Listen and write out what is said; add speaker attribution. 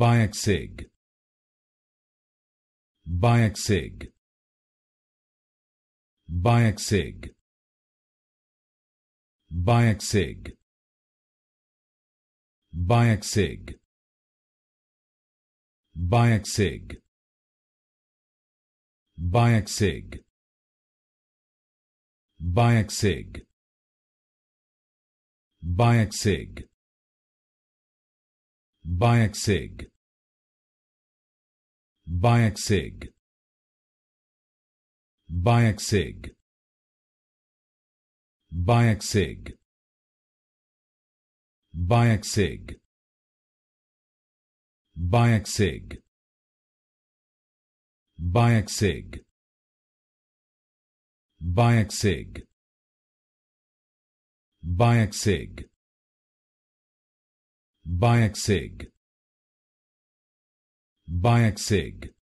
Speaker 1: Bayek Sig. Bayek Sig. Bayek Sig. Bayek Sig. Bayek Sig. Bayek Sig. Bayek Sig. Bayaksig Bayaksig Bayaksig Bayaksig Bayaksig Bayaksig Bayaksig Bayaksig Bayaksig Bayek Sig